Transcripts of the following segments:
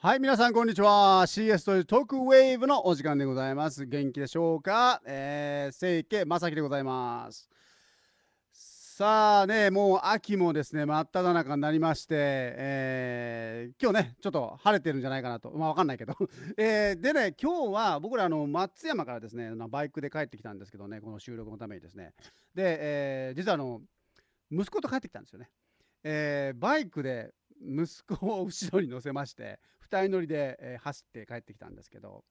はい、皆さん、こんにちは。CS というトークウェーブのお時間でございます。元気でしょうかえー、清家正樹でございます。さあね、もう秋もですね、真っ只中になりまして、えー、今日ね、ちょっと晴れてるんじゃないかなと、まあわかんないけど、えー、でね、今日は僕らあの松山からですね、バイクで帰ってきたんですけどね、この収録のためにですね。で、えー、実はあの、息子と帰ってきたんですよね。えー、バイクで息子を後ろに乗せまして2 人乗りで、えー、走って帰ってきたんですけど、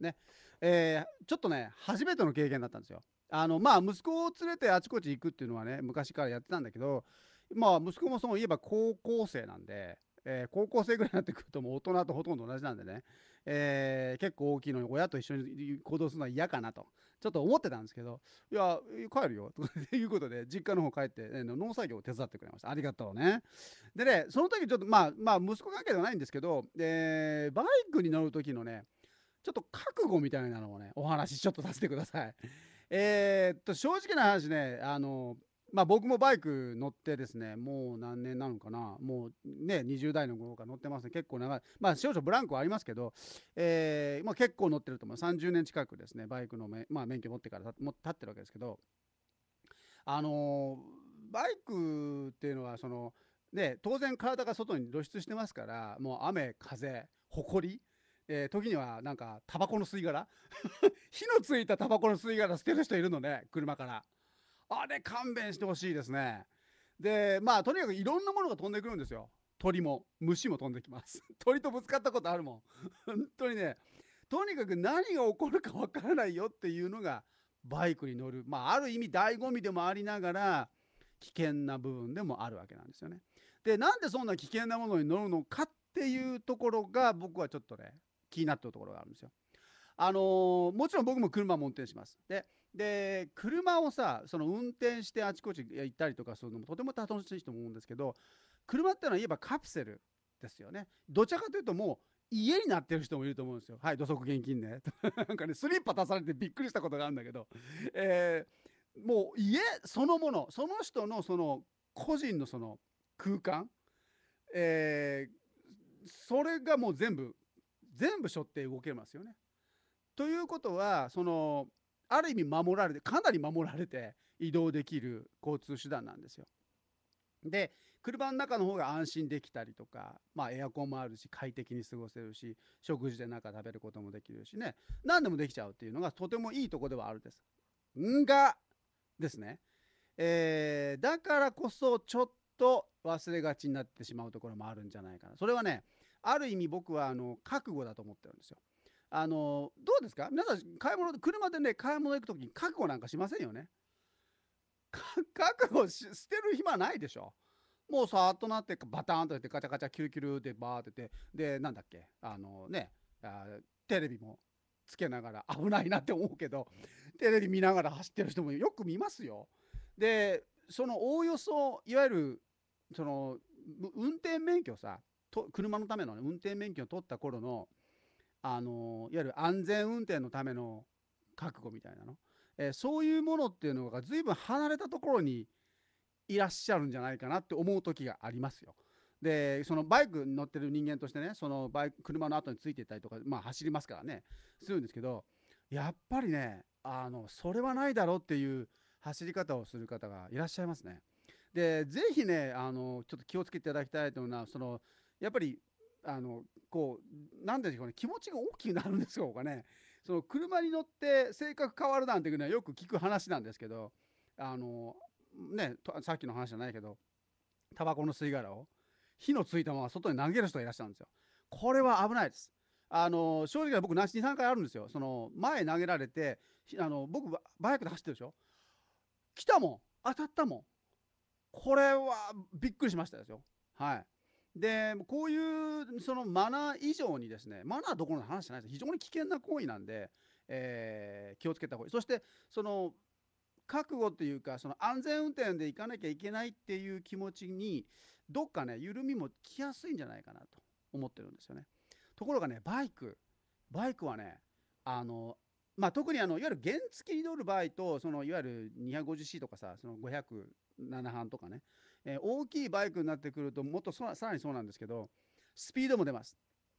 ねえー、ちょっとね初めての経験だったんですよ。あのまあ息子を連れてあちこち行くっていうのはね昔からやってたんだけどまあ息子もそういえば高校生なんで、えー、高校生ぐらいになってくるともう大人とほとんど同じなんでねえー、結構大きいのに親と一緒に行動するのは嫌かなと、ちょっと思ってたんですけど、いや、帰るよ、と いうことで、実家の方帰って、えー、農作業を手伝ってくれました。ありがとうね。でね、その時ちょっと、まあ、まあ、息子関係ではないんですけど、えー、バイクに乗る時のね、ちょっと覚悟みたいなのをね、お話ちょっとさせてください。えっと、正直な話ね、あの、まあ、僕もバイク乗ってですね、もう何年なのかな、もうね、20代の頃から乗ってますね、結構長い、まあ、少々ブランクはありますけど、えーまあ、結構乗ってると思う、ま30年近くですね、バイクのめ、まあ、免許持ってからもってるわけですけど、あのー、バイクっていうのはその、ね、当然、体が外に露出してますから、もう雨、風、埃えー、時にはなんかタバコの吸い殻 火のついたタバコの吸い殻捨てる人いるのね車からあれ勘弁してほしいですね。で、まあ、とにかくいろんなものが飛んでくるんですよ。鳥も、虫も飛んできます。鳥とぶつかったことあるもん。本当にね、とにかく何が起こるかわからないよっていうのが、バイクに乗る、まあ、ある意味醍醐味でもありながら、危険な部分でもあるわけなんですよね。で、なんでそんな危険なものに乗るのかっていうところが、僕はちょっとね、気になってるところがあるんですよ。あのー、もちろん僕も車運転します。で、で車をさその運転してあちこち行ったりとかするのもとても楽しいと思うんですけど車ってのはいえばカプセルですよねどちらかというともう家になってる人もいると思うんですよ。はい、土足現金ね。なんかね、スリッパ足されてびっくりしたことがあるんだけど、えー、もう家そのもの、その人のその個人のその空間、えー、それがもう全部、全部背負って動けますよね。ということは、その、ある意味守られてかなり守られて移動できる交通手段なんですよ。で車の中の方が安心できたりとか、まあ、エアコンもあるし快適に過ごせるし食事で中か食べることもできるしね何でもできちゃうっていうのがとてもいいとこではあるんです。んがですね、えー、だからこそちょっと忘れがちになってしまうところもあるんじゃないかなそれはねある意味僕はあの覚悟だと思ってるんですよ。あのどうですか皆さん買い物車でね買い物行く時に覚悟なんかしませんよね 覚悟し捨てる暇ないでしょもうさーっとなってバターンとやってガチャガチャキュルキュルでバーっててでなんだっけあのねあテレビもつけながら危ないなって思うけどテレビ見ながら走ってる人もよく見ますよ。でそのおおよそいわゆるその運転免許さと車のための、ね、運転免許を取った頃のあのいわゆる安全運転のための覚悟みたいなの、えー、そういうものっていうのが随分離れたところにいらっしゃるんじゃないかなって思う時がありますよ。でそのバイクに乗ってる人間としてねそのバイク車の後についていったりとか、まあ、走りますからねするんですけどやっぱりねあのそれはないだろうっていう走り方をする方がいらっしゃいますね。で是非ねあのちょっと気をつけていただきたいというのはそのやっぱりあのこうんでしょうね気持ちが大きくなるんですよ僕はね その車に乗って性格変わるなんていうのはよく聞く話なんですけどあのねさっきの話じゃないけどタバコの吸い殻を火のついたまま外に投げる人がいらっしゃるんですよ。これは危ないです。あの正直僕23回あるんですよ。その前投げられてあの僕バイクで走ってるでしょ。来たもん当たったもんこれはびっくりしましたですよ。はい。で、こういうそのマナー以上にですね、マナーどころの話じゃないです。非常に危険な行為なんで、えー、気をつけた方がいい。そして、その、覚悟というか、その安全運転で行かなきゃいけないっていう気持ちに、どっかね、緩みも来やすいんじゃないかなと思ってるんですよね。ところがね、バイク、バイクはね、あの、まあ、特にあのいわゆる原付に乗る場合とそのいわゆる 250C とかさその507班とかねえー、大きいバイクになってくると、もっとさらにそうなんですけど、スピードも出ます。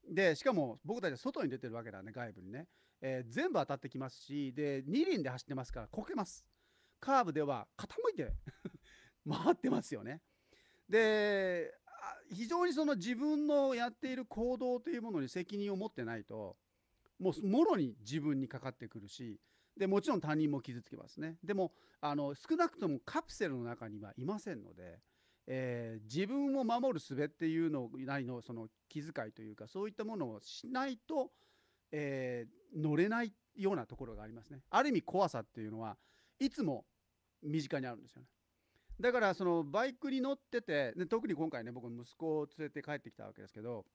で、しかも僕たちは外に出てるわけだね、外部にね。えー、全部当たってきますし、で、2輪で走ってますから、こけます。カーブでは傾いて 回ってますよね。で、非常にその自分のやっている行動というものに責任を持ってないと、もうもろに自分にかかってくるし、でもちろん他人も傷つけますね。でもあの少なくともカプセルの中にはいませんので、えー、自分を守る術っていうのないのその気遣いというかそういったものをしないと、えー、乗れないようなところがありますね。ある意味怖さっていうのはいつも身近にあるんですよね。だからそのバイクに乗っててで特に今回ね僕息子を連れて帰ってきたわけですけど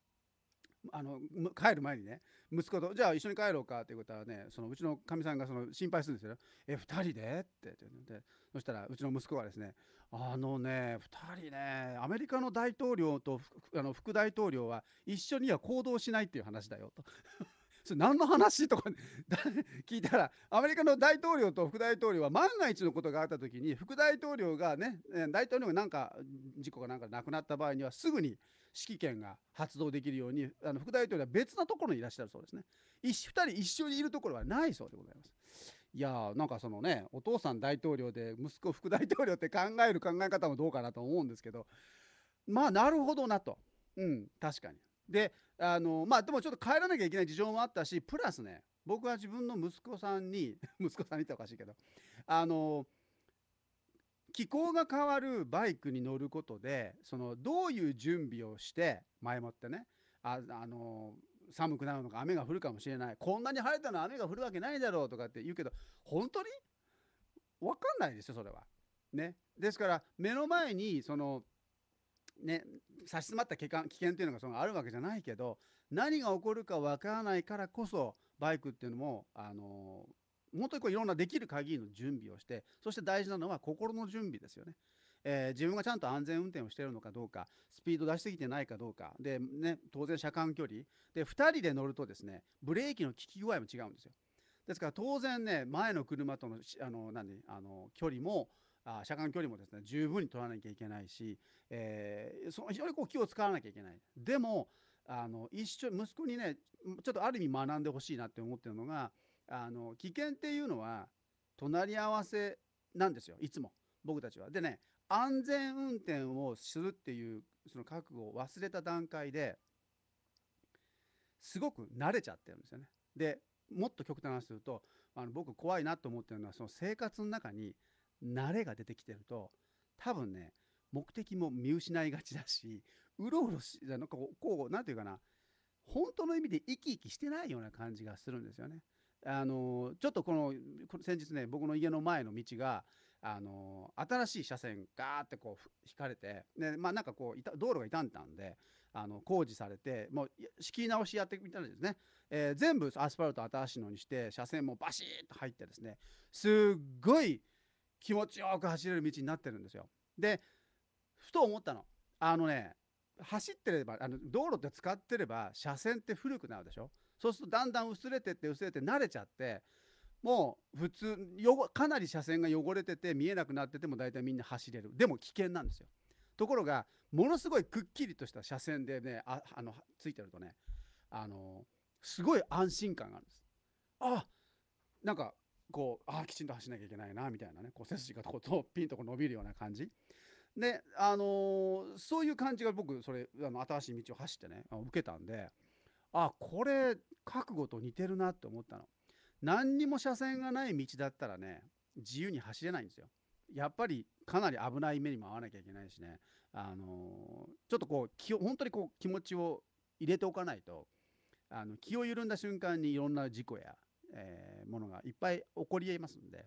あの帰る前にね息子と「じゃあ一緒に帰ろうか」っていうことはねそのうちのかみさんがその心配するんですよ、ね「え二2人で?」ってでそしたらうちの息子がですね「あのね2人ねアメリカの大統領とあの副大統領は一緒には行動しないっていう話だよ」とそれ何の話とか 聞いたらアメリカの大統領と副大統領は万が一のことがあった時に副大統領がね大統領がなんか事故がなんかなくなった場合にはすぐに指揮権が発動できるようにあの副大統領は別なところにいらっしゃるそうですね。一2人一緒にいるところはないそうでございます。いやなんかそのねお父さん大統領で息子副大統領って考える考え方もどうかなと思うんですけどまあなるほどなと。うん確かに。であのまあでもちょっと帰らなきゃいけない事情もあったしプラスね僕は自分の息子さんに 息子さんにっておかしいけどあの気候が変わるバイクに乗ることでそのどういう準備をして前もってねああの寒くなるのか雨が降るかもしれないこんなに晴れたの雨が降るわけないだろうとかって言うけど本当に分かんないですよそれは。ね、ですから目の前にそのね差し迫った危険危険っていうのがそのあるわけじゃないけど何が起こるかわからないからこそバイクっていうのもあの本当にこういろんなできる限りの準備をしてそして大事なのは心の準備ですよね。えー、自分がちゃんと安全運転をしているのかどうかスピード出しすぎてないかどうかで、ね、当然車間距離で2人で乗るとですねブレーキの効き具合も違うんですよ。ですから当然ね前の車とのあの何あの距離もあ車間距離もですね十分に取らなきゃいけないし、えー、その非常にこう気を使わなきゃいけない。でもあの一緒息子にねちょっとある意味学んでほしいなって思ってるのがあの危険っていうのは隣り合わせなんですよいつも僕たちは。でね安全運転をするっていうその覚悟を忘れた段階ですごく慣れちゃってるんですよね。でもっと極端な話するとあの僕怖いなと思ってるのはその生活の中に慣れが出てきてると多分ね目的も見失いがちだしうろうろしなんかこう何て言うかな本当の意味で生き生きしてないような感じがするんですよね。あのちょっとこの先日ね僕の家の前の道があの新しい車線ガーってこう引かれてでまあなんかこう道路が傷んだんであの工事されてもう仕切り直しやってみたらですね、えー、全部アスファルト新しいのにして車線もバシッと入ってですねすっごい気持ちよく走れる道になってるんですよ。でふと思ったのあのね走ってればあの道路って使ってれば車線って古くなるでしょそうするとだんだん薄れてって薄れて慣れちゃってもう普通よかなり車線が汚れてて見えなくなってても大体みんな走れるでも危険なんですよところがものすごいくっきりとした車線でねああのついてるとねあのすごい安心感があるんですあなんかこうあきちんと走んなきゃいけないなみたいなねこう背筋がこうピンとこう伸びるような感じで、あのー、そういう感じが僕それあの新しい道を走ってね受けたんであこれ覚悟と似てるなって思ったの何にも車線がない道だったらね自由に走れないんですよやっぱりかなり危ない目にも合わなきゃいけないしね、あのー、ちょっとこう気を本当にこう気持ちを入れておかないとあの気を緩んだ瞬間にいろんな事故やえー、ものがいっぱい起こりえますんで、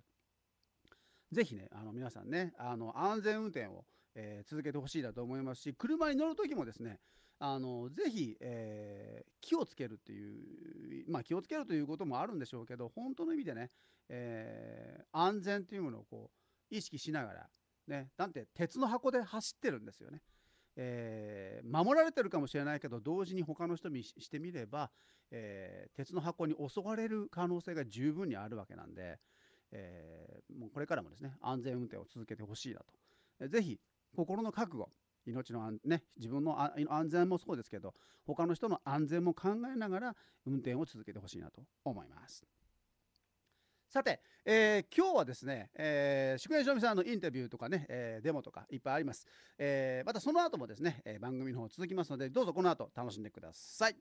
ぜひね、あの皆さんね、あの安全運転を、えー、続けてほしいだと思いますし、車に乗るときもですね、あのぜひ、えー、気をつけるっていう、まあ、気をつけるということもあるんでしょうけど、本当の意味でね、えー、安全というものをこう意識しながら、ね、だって鉄の箱で走ってるんですよね。えー、守られてるかもしれないけど同時に他の人にしてみれば、えー、鉄の箱に襲われる可能性が十分にあるわけなんで、えー、もうこれからもですね安全運転を続けてほしいなと、えぜひ心の覚悟命のね、自分の安全もそうですけど他の人の安全も考えながら運転を続けてほしいなと思います。さて、えー、今日はですね、えー、宿根正美さんのインタビューとかね、えー、デモとかいっぱいあります。えー、またその後もですね、え番組の方続きますので、どうぞこの後楽しんでください。